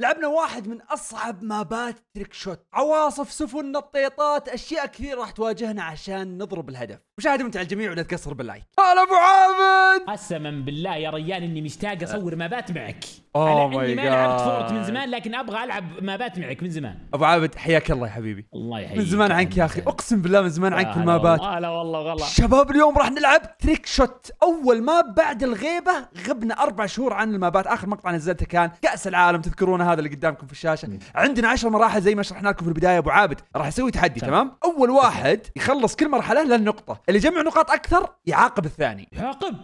لعبنا واحد من اصعب مابات تريك شوت عواصف سفن نطيطات اشياء كثير راح تواجهنا عشان نضرب الهدف مشاهده ممتعه الجميع ولا تقصر باللايك هلا ابو عابد قسما بالله يا ريان اني مشتاق اصور مابات معك oh اوه ماي ما لعبت فورت من زمان لكن ابغى العب مابات معك من زمان ابو عابد حياك الله يا حبيبي الله يحييك من زمان عنك يا اخي اقسم بالله من زمان عنك المابات هلا والله والله شباب اليوم راح نلعب تريك شوت اول ماب بعد الغيبه غبنا اربع شهور عن المابات اخر مقطع نزلته كان كاس العالم تذكرونه هذا اللي قدامكم في الشاشه عندنا 10 مراحل زي ما شرحنا لكم في البدايه ابو عابد راح اسوي تحدي طيب. تمام اول واحد يخلص كل مرحله له نقطه اللي يجمع نقاط اكثر يعاقب الثاني يعاقب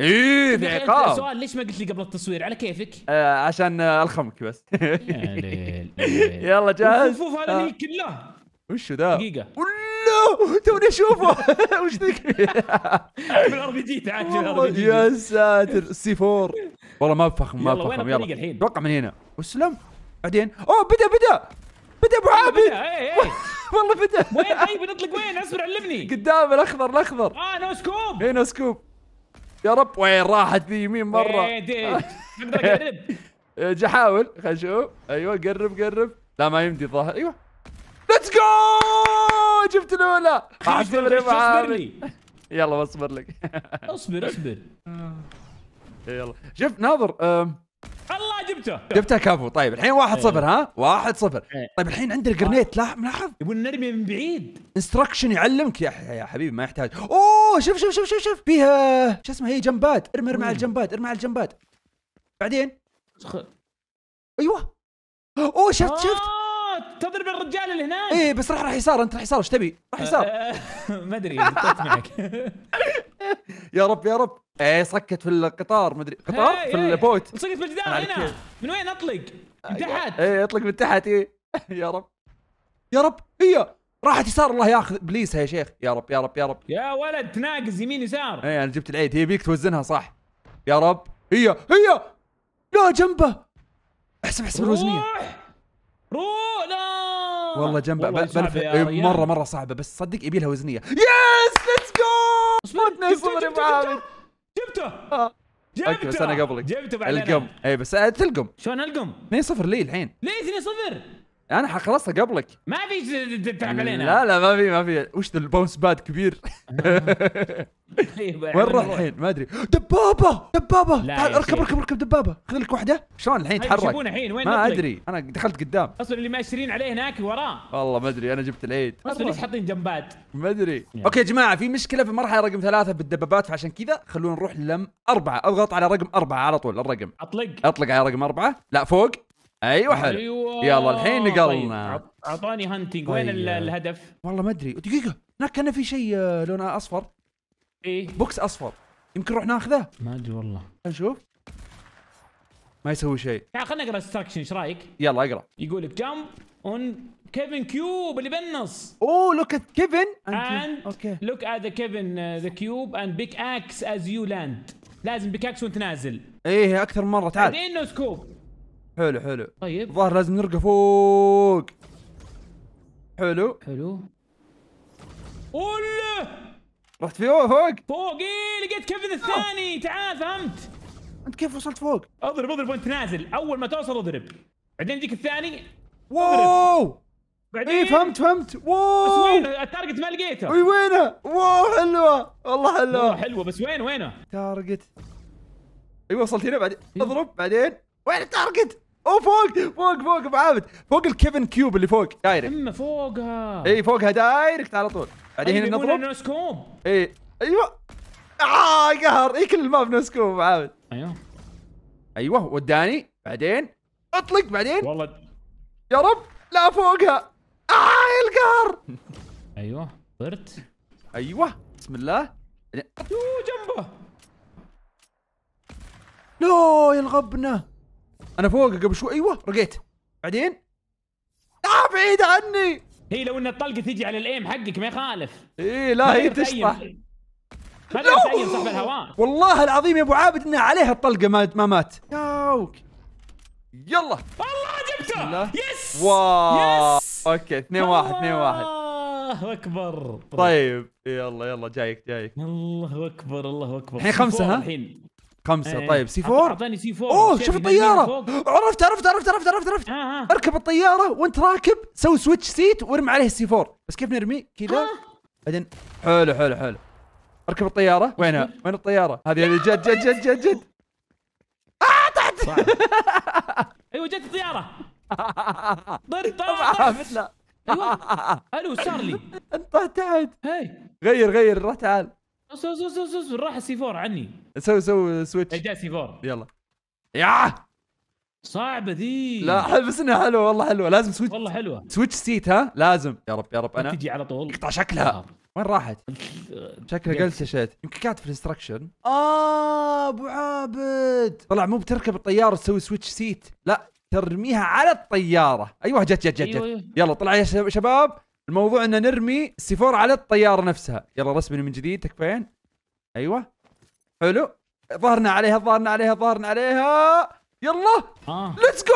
ايه في عقاب سؤال ليش ما قلت لي قبل التصوير على كيفك؟ آه عشان آه الخمك بس يا يلا جاهز شوف هذا آه. كله وشو ذا؟ دقيقة والله توني اشوفه وش ذيك؟ بالار بي جي تعال يا ساتر سي 4 والله ما بفخم ما بفخم يلا الحين اتوقع من هنا وسلم بعدين اوه بدا بدا بدا ابو عابد إيه، إيه. والله فتح وين طيب نطلق وين اصبر علمني قدام الاخضر الاخضر اه نو سكوب اي نو سكوب يا رب وين راحت ذي يمين مره وين إيه، نقدر اقرب احاول إيه، خلينا نشوف ايوه قرب قرب لا ما يمدي الظاهر ايوه ليتس جو جبت الاولى اصبر لي يلا بصبر لك اصبر اصبر يلا شوف ناظر الله جبته جبته كفو طيب الحين واحد صفر إيه. ها واحد صفر إيه. طيب الحين عندنا جرنيت لاحظ ملاحظ يبون نرمي من بعيد انستركشن يعلمك يا يا حبيبي ما يحتاج اوه شوف شوف شوف شوف شوف فيها شو اسمها هي جنبات ارمي ارمي على الجنبات ارمي على الجنبات بعدين ايوه اوه شفت شفت آه. تضرب الرجال اللي هناك ايه بس راح راح يسار انت راح يسار ايش تبي؟ راح يسار ما ادري معك يا رب يا رب ايه صكت في القطار ما ادري قطار إيه، في إيه. البوت صكت في الجدار هنا من وين اطلق؟ من أيوة. تحت ايه اطلق من تحت ايه يا رب يا رب هي راحت يسار الله ياخذ ابليسها يا شيخ يا رب يا رب يا رب يا ولد تناقز يمين يسار ايه انا جبت العيد هي بيك توزنها صح يا رب هي هي لا جنبه احسب احسب الوزنيه روح روح لا والله جنب والله إيه، مره مره صعبه بس صدق يبي لها وزنيه يس ليتس جو صمد صمد جبته جبته اوكي بس انا قبلك جبته بعدين القم اي بس آه، تلقم شلون القم 2 0 لي الحين ليه 2 0 انا حخلصها قبلك ما في تلعب علينا لا لا ما في ما في وش ذا الباونس باد كبير وين راح الحين ما ادري دبابه دبابه تعال اركب اركب اركب دبابه خذ لك واحده شلون الحين طيب، تحرك الحين وين ما ادري انا دخلت قدام اصلا اللي ماشرين عليه هناك وراه والله ما ادري انا جبت العيد اصلا ليش حاطين جنبات ما ادري يعني. اوكي يا جماعه في مشكله في المرحله رقم ثلاثه بالدبابات فعشان كذا خلونا نروح لم اربعه اضغط على رقم اربعه على طول الرقم اطلق اطلق على رقم اربعه لا فوق ايوه حلو أيوة. يلا الحين طيب، نقلنا طيب. هانتنج وين أيوة. الهدف؟ والله ما ادري دقيقه هناك كان في شيء آه، لونه اصفر ايه بوكس اصفر يمكن نروح ناخذه ما ادري والله نشوف ما يسوي شيء تعال خلينا نقرا استراكشن ايش رايك؟ يلا اقرا يقول لك جامب اون كيفن كيوب اللي بالنص اوه لوك ات كيفن اند اوكي لوك ات ذا كيفن ذا كيوب اند بيك اكس از يو لاند لازم بيك اكس وانت نازل ايه اكثر من مره تعال بعدين نو سكوب حلو حلو طيب الظاهر لازم نرقى فوق حلو حلو اوله رحت فيه فوق فوق اي لقيت كيفن الثاني تعال فهمت انت كيف وصلت فوق؟ اضرب اضرب وانت نازل اول ما توصل اضرب بعدين يجيك الثاني واو بعدين اي فهمت فهمت واو بس وين التارجت ما لقيته اي وينه؟ واو حلوه والله حلوه حلوه بس وين وينه؟ تارجت اي وصلت هنا بعدين إيه. اضرب بعدين وين التارجت؟ اوه فوق فوق فوق ابو عابد فوق الكيفن كيوب اللي فوق دايركت اما فوقها اي فوقها دايركت على طول بعدين هنا أيوة، نضرب كوم اي ايوه اه قهر اي كل الماب نو كوم ابو عابد ايوه ايوه وداني بعدين اطلق بعدين والله يا رب لا فوقها اه القهر ايوه طرت ايوه بسم الله يو جنبه لا يلغبنا انا فوق قبل شوي ايوه رقيت بعدين آه بعيد عني هي لو ان الطلقه تجي على الايم حقك ما يخالف اي لا هي تشطح صاحب الهواء والله العظيم يا ابو عابد انها عليها الطلقه ما ما مات ياوك يلا والله جبته يس واو يس اوكي 2 1 2 1 الله اكبر طيب يلا يلا جايك جايك الله اكبر الله اكبر الحين خمسه ها الحين خمسه ايه طيب سي 4 اعطاني سي 4 اوه شوف الطياره عرفت عرفت عرفت عرفت عرفت عرفت آه آه. اركب الطياره وانت راكب سوي سويتش سيت وارمي عليه السي 4 بس كيف نرمي كذا آه. بعدين حلو حلو حلو اركب الطياره وينها وين الطياره هذه هذه جد جد جد جد جد اه طحت ايوه جت الطياره طر طر ايوه الو صار لي انت تحت هي غير غير روح تعال سو سو سو سو, سو. راح السي 4 عني سو سو سويتش جاء سي 4 يلا ياه صعبه ذي لا بس انها حلوه والله حلوه لازم سويتش والله حلوه سويتش سيت ها لازم يا رب يا رب انا تجي على طول اقطع شكلها آه. وين راحت؟ شكلها قلت شيت يمكن كانت في الانستركشن اه ابو عابد طلع مو بتركب الطياره تسوي سويتش سيت لا ترميها على الطياره ايوه جت جت جت, جت. أيوة. أيوة. يلا طلع يا شباب الموضوع ان نرمي سي على الطياره نفسها يلا رسمني من جديد تكفين ايوه حلو ظهرنا عليها ظهرنا عليها ظهرنا عليها يلا آه. ليتس جو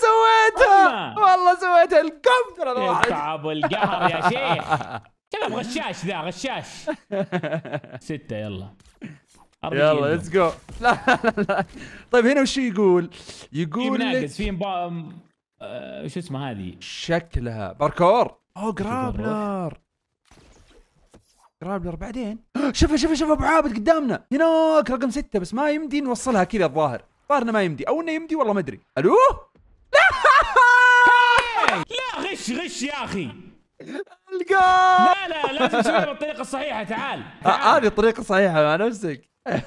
سويتها والله سويتها الكم ترى الواحد تعب القهر يا شيخ كلام غشاش ذا غشاش ستة يلا يلا ليتس جو لا لا لا طيب هنا وش يقول؟ يقول في مناقص في آه شو اسمه هذه شكلها باركور او جرابلر جرابلر بعدين شوف شوف شوف ابو عابد قدامنا هناك رقم ستة بس ما يمدي نوصلها كذا الظاهر الظاهر ما يمدي او انه يمدي والله ما ادري الو لا غش غش يا اخي القاه لا لا لازم تسويها بالطريقه الصحيحه تعال آه، هذه الطريقه الصحيحه مع نفسك على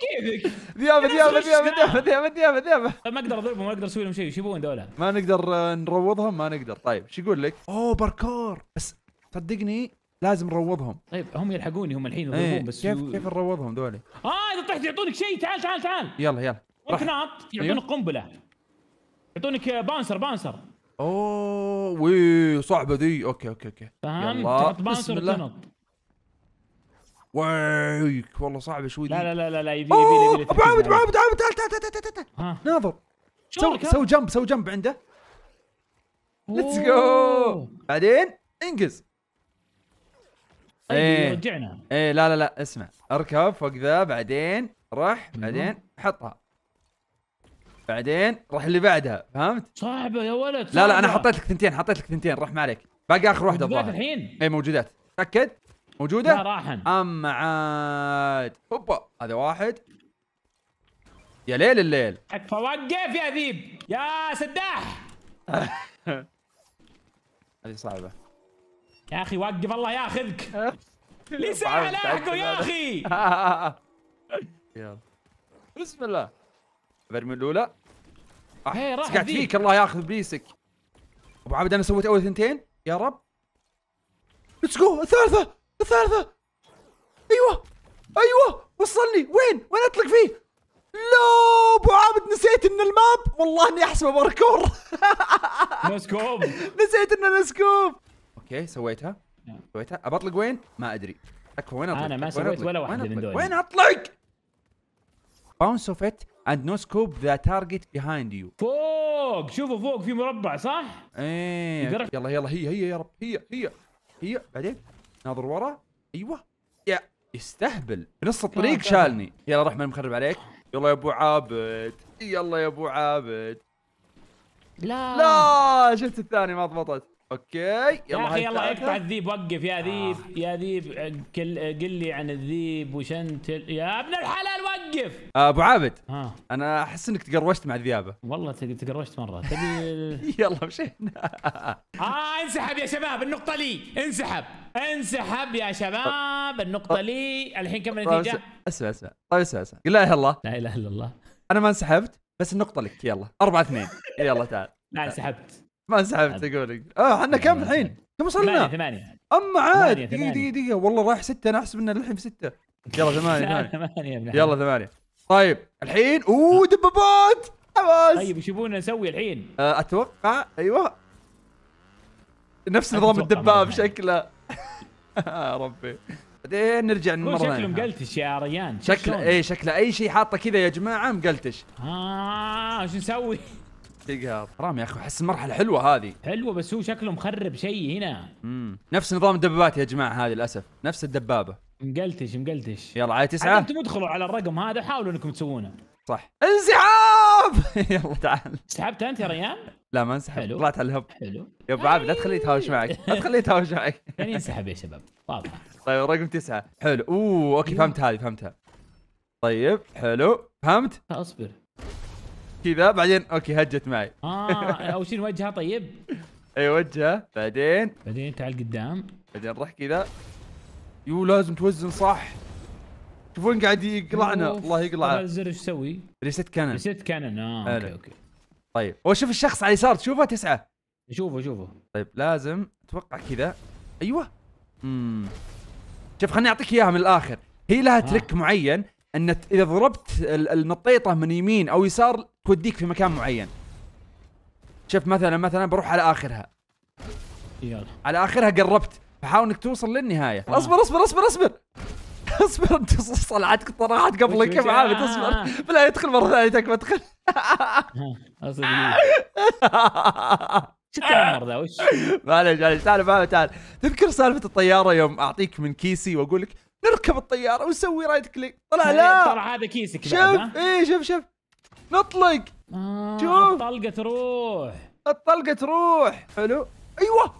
كيفك ذيابه ذيابه ذيابه ذيابه ذيابه ذيابه ما اقدر اضربهم ما اقدر اسوي لهم شيء ايش يبون ذولا؟ ما نقدر آه، نروضهم ما نقدر طيب ايش يقول لك؟ اوه باركور بس صدقني لازم نروضهم طيب هم يلحقوني هم الحين إيه. يضربون بس كيف كيف نروضهم ذولي؟ اه اذا طحت يعطونك شيء تعال تعال تعال يلا يلا وانت ناط يعطونك أيوه. قنبله يعطونك آه، بانسر بانسر اوه وي صعبه ذي اوكي اوكي اوكي فهمت تحط بانسر وتنط ويك والله صعبه شوي لا لا لا لا لا يبي يبي يبي ابو عابد ابو عابد عابد تعال تعال تعال تعال تعال ناظر سوي سو جنب سوي جنب عنده ليتس جو بعدين انقز طيب، ايه رجعنا ايه لا لا لا اسمع اركب فوق ذا بعدين رح بعدين حطها بعدين راح اللي بعدها فهمت؟ صعبه يا ولد صعبة. لا لا انا حطيت لك ثنتين حطيت لك ثنتين روح ما عليك باقي اخر واحده الظاهر الحين اي موجودات تاكد موجوده؟ لا راحن اما عاد هوبا هذا واحد يا ليل الليل اكفى وقف يا ذيب يا سداح هذه صعبه يا اخي وقف الله ياخذك لي ساعه لاحقه يا اخي يلا بسم الله برمي الاولى قاعد آه، إيه، فيك الله ياخذ ابليسك ابو عبد انا سويت اول ثنتين يا رب ليتس جو الثالثه الثالثة ايوه ايوه وصلني وين وين اطلق فيه لا ابو عابد نسيت ان الماب والله اني احسبه باركور نسكوب نسيت انه نسكوب اوكي سويتها سويتها ابى اطلق وين؟ ما ادري اكفى وين اطلق؟ انا ما سويت ولا واحده من دول وين اطلق؟ باونس اوف ات اند نو سكوب ذا تارجت بيهايند يو فوق شوفوا فوق في مربع صح؟ ايه يلا يلا هي هي يا رب هي هي هي بعدين ناظر ورا ايوه يا يستهبل بنص الطريق شالني يلا روح من مخرب عليك يلا يا ابو عابد يلا يا ابو عابد لا لا شفت الثاني ما ضبطت اوكي يلا يا اخي يلا اقطع الذيب وقف يا ذيب آه. يا ذيب قل لي عن الذيب انت يا ابن الحلال وقف آه، ابو عابد آه. انا احس انك تقروشت مع الذيابه والله تقروشت مره تبي يلا مشينا اه انسحب يا شباب النقطه لي انسحب انسحب يا شباب النقطه لي الحين كم طيب، النتيجه اسمع اسمع طيب اسمع اسمع لا اله الا الله لا اله الا الله انا ما انسحبت بس النقطه لك يلا 4 2 يلا تعال لا انسحبت ما سحبت اقول اه احنا كم الحين؟ كم وصلنا؟ ثمانية ثمانية اما عاد دقيقة دقيقة دقيقة والله رايح ستة انا احسب ان الحين في ستة يلا ثمانية ثمانية يلا ثمانية طيب الحين اوه دبابات حماس طيب ايش يبون نسوي الحين؟ آه، اتوقع ايوه نفس نظام الدباب شكله آه، ربي بعدين نرجع مرة شكله مقلتش يا ريان شكله اي شكله اي شيء حاطه كذا يا جماعه مقلتش اه ايش نسوي؟ تقهر حرام يا اخي احس المرحله حلوه هذه حلوه بس هو شكله مخرب شيء هنا امم نفس نظام الدبابات يا جماعه هذه للاسف نفس الدبابه مقلتش مقلتش يلا على تسعه انتم ادخلوا على الرقم هذا وحاولوا انكم تسوونه صح انسحاب يلا تعال سحبت انت يا ريان؟ لا ما انسحب طلعت على الهب حلو يا ابو عابد لا تخليه يتهاوش معك لا تخليه يتهاوش معك يعني انسحب يا شباب واضحه طيب رقم تسعه حلو اوه اوكي فهمت هذه فهمتها طيب حلو فهمت؟ اصبر كذا بعدين اوكي هجت معي اه اول شيء نوجهه طيب اي وجهه بعدين بعدين تعال قدام بعدين روح كذا يو لازم توزن صح شوفون قاعد يقلعنا الله هذا الزر ايش يسوي؟ ريست كانون ريست كانون اه اوكي اوكي طيب هو شوف الشخص على اليسار تشوفه تسعه شوفه شوفه طيب لازم اتوقع كذا ايوه امم شوف خليني اعطيك اياها من الاخر هي لها آه. ترك معين ان اذا ضربت النطيطه من يمين او يسار توديك في مكان معين شوف مثلا مثلا بروح على اخرها يلا على اخرها قربت فحاول انك توصل للنهايه آه. اصبر اصبر اصبر اصبر اصبر انت صلعتك طلعت قبلك كم عام اصبر آه. بلا يدخل مره ثانيه تكفى تدخل شو التنمر ذا وش؟ معلش معلش تعال تعال تذكر سالفه الطياره يوم اعطيك من كيسي واقول لك نركب الطياره ونسوي رايت كليك طلع إيه، لا ترى هذا كيسك شوف اي شوف شوف نطلق آه شوف الطلقه تروح الطلقه تروح حلو ايوه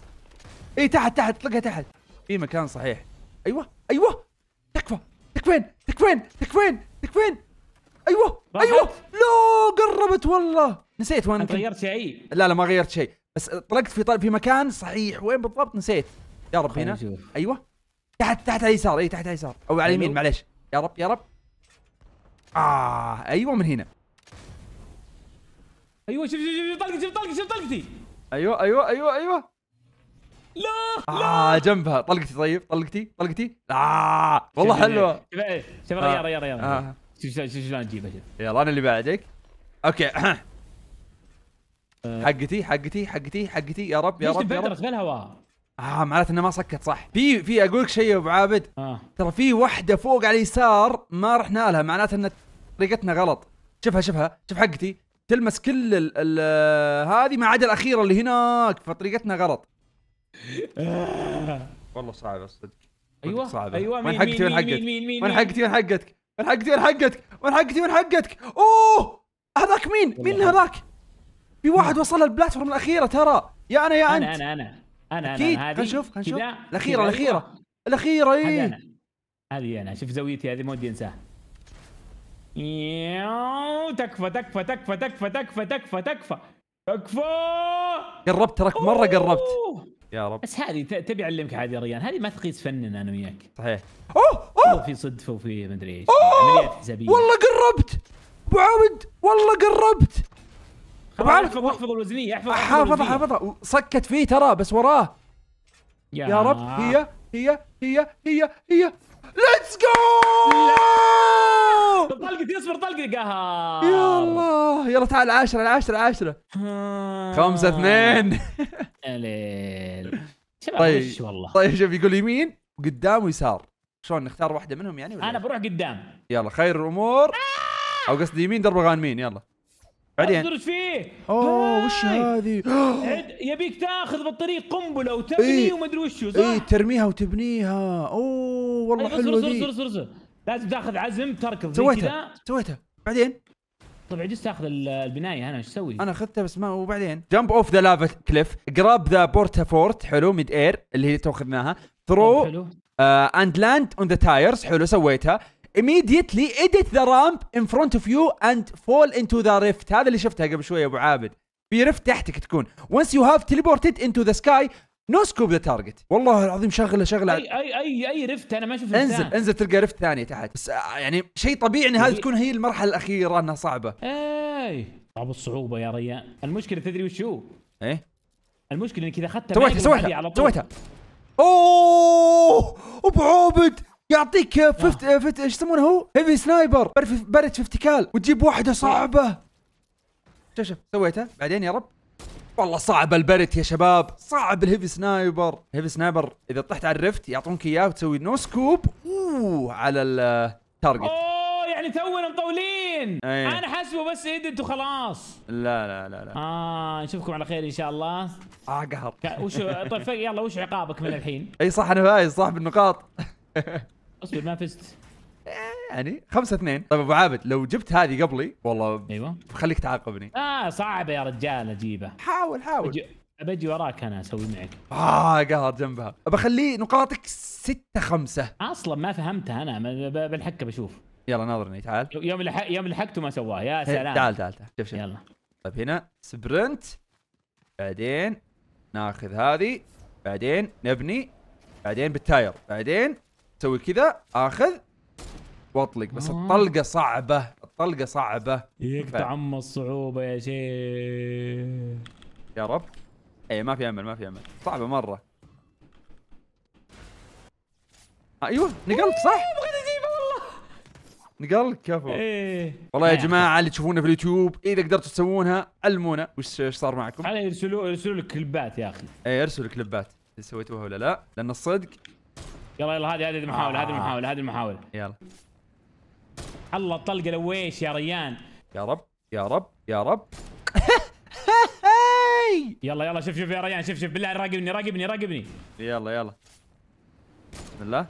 اي تحت تحت اطلقها تحت في مكان صحيح ايوه ايوه تكفى تكفين تكفين تكفين تكفين ايوه ايوه لو قربت والله نسيت وين غيرت شيء لا لا ما غيرت شيء بس طلقت في طلق في مكان صحيح وين بالضبط نسيت يا رب هنا ايوه تحت تحت على اليسار اي تحت على اليسار او على اليمين معليش يا رب يا رب اه ايوه من هنا ايوه شوف شوف شوف طلقتي شوف طلقتي شوف طلقتي ايوه ايوه ايوه ايوه لا آه، لا آه جنبها طلقتي طيب طلقتي طلقتي آه والله حلوه شوف ريال ريال ريال شوف شوف شلون تجيبها شوف يلا انا اللي بعدك اوكي آه. حقتي حقتي حقتي حقتي يا رب يا رب يا رب في الهواء اه معناته انه ما سكت صح في في اقول لك شيء يا ابو عابد آه. ترى في واحده فوق على اليسار ما رحنا لها معناته ان طريقتنا غلط شوفها شوفها شوف حقتي تلمس كل ال ال هذه ما عدا الاخيره اللي هناك فطريقتنا غلط والله صعب الصدق ايوه صعبة. ايوه من حقتي من حقتك من حقتي من حقتك من حقتي من حقتك من حقتي من حقتك اوه هذاك مين مين هذاك في واحد وصل البلاتفورم الاخيره ترى يا انا يا انت انا انا انا انا اكيد خلينا نشوف خلينا نشوف الاخيره الاخيره أيوة. الاخيره اي هذه انا شوف زاويتي هذه ما ودي انساها تكفى تكفى تكفى تكفى تكفى تكفى تكفى تكفى قربت تراك مره قربت يا رب بس هذه تبي اعلمك هذه يا ريان هذه ما تقيس فننا انا وياك صحيح اوه اوه في صدفه وفي مدري ايش عمليات يعني حسابيه والله قربت ابو عابد والله قربت ابو عابد احفظ احفظ الوزنيه احفظ حافظها حافظها صكت فيه ترى بس وراه يا, يا رب هي هي هي هي هي ليتس جو طلقتي اصبر طلقتي قها يا الله يلا تعال عشرة عاشرة عاشرة خمسة اثنين يا ليل طيب والله طيب شوف يقول يمين وقدام ويسار شلون نختار واحدة منهم يعني انا بروح قدام يلا خير الامور او قصدي يمين درب غانمين يلا بعدين ادرج فيه اوه وش هذه يبيك تاخذ بالطريق قنبله وتبني ايه وما وشو إيه، صح؟ اي ترميها وتبنيها اوه والله أيوة، حلوه دي لازم تاخذ عزم تركض سويتها سويتها بعدين طيب عجزت تاخذ البنايه انا ايش اسوي؟ انا اخذتها بس ما وبعدين جمب اوف ذا لافا كليف جراب ذا بورتا فورت حلو ميد اير اللي هي تو اخذناها ثرو اند لاند اون ذا تايرز حلو سويتها immediately edit the ramp in front of you and fall into the rift هذا اللي شفتها قبل شوي ابو عابد في رفت تحتك تكون once you have teleported into the sky نو سكوب ذا تارجت والله العظيم شغله شغله اي اي اي اي رفت انا ما اشوف انزل انزل تلقى رفت ثانيه تحت بس آه، يعني شيء طبيعي ان هذه تكون هي المرحله الاخيره انها صعبه اي صعب الصعوبه يا ريان المشكله تدري وش هو؟ ايه المشكله انك اذا اخذتها سويتها سويتها سويتها اوه ابو عابد يعطيك آه. فت آه، فت ايش يسمونه هو؟ هيفي سنايبر برد في افتكال وتجيب واحده صعبه شوف شوف سويتها بعدين يا رب والله صعب البرت يا شباب صعب الهيفي سنايبر الهيفي سنايبر اذا طحت على الرفت يعطونك اياه وتسوي نو سكوب اوه على التارجت اوه يعني تونا مطولين أيه. انا حسبه بس ايدنت وخلاص لا لا لا لا اه نشوفكم على خير ان شاء الله اه قهر وش طيب يلا وش عقابك من الحين اي صح انا فايز صح بالنقاط اصبر ما فزت يعني 5 2 طيب ابو عابد لو جبت هذه قبلي والله ايوه خليك تعاقبني اه صعبه يا رجال اجيبه حاول حاول أجي... بجي وراك انا اسوي معك اه قهر جنبها بخليه نقاطك 6 5 اصلا ما فهمتها انا بالحكه بشوف يلا ناظرني تعال يوم الح... يوم لحقته ما سواه يا سلام تعال تعال تعال شوف شوف يلا طيب هنا سبرنت بعدين ناخذ هذه بعدين نبني بعدين بالتاير بعدين تسوي كذا اخذ واطلق بس آه. الطلقه صعبه الطلقه صعبه يقطع عم الصعوبه يا شيخ يا رب اي ما في امل ما في امل صعبه مره ايوه نقلت صح نقلت كفو ايه والله يا نعم. جماعه اللي تشوفونا في اليوتيوب اذا قدرتوا تسوونها علمونا وش صار معكم على يرسلوا يرسلوا لك كليبات يا اخي ايه ارسلوا كليبات سويتوها ولا لا لان الصدق يلا يلا هذه هذه المحاوله هذه المحاوله هذه المحاوله يلا الله الطلق لويش يا ريان يا رب يا رب يا رب يلا يلا شوف شوف يا ريان شوف شوف بالله راقبني راقبني راقبني يلا يلا بسم الله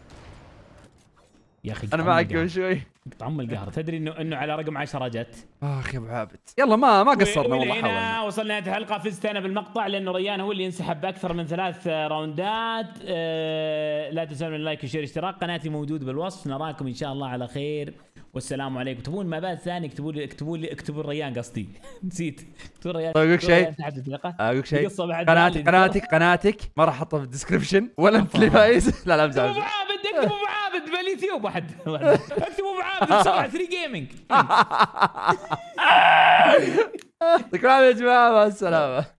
يا اخي انا معك قبل شوي ام القهر تدري انه انه على رقم 10 جت اخ يا ابو عابد يلا ما ما قصرنا والله حاولنا وصلنا نهايه الحلقه فزت انا بالمقطع لانه ريان هو اللي انسحب باكثر من ثلاث راوندات أه لا تنسون اللايك والشير والاشتراك قناتي موجود بالوصف نراكم ان شاء الله على خير والسلام عليكم تبون بعد ثاني اكتبوا لي اكتبوا لي اكتبوا الريان قصدي نسيت اكتبوا الريان اقول شيء اقول شيء قناتك قناتك قناتك ما راح احطها في الديسكربشن ولا انت اللي فايز لا لا امزح اكتبوا معابد اكتبوا معابد باليوتيوب واحد اكتبوا معابد بسرعه 3 جيمنج يعطيكم العافيه يا جماعه مع السلامه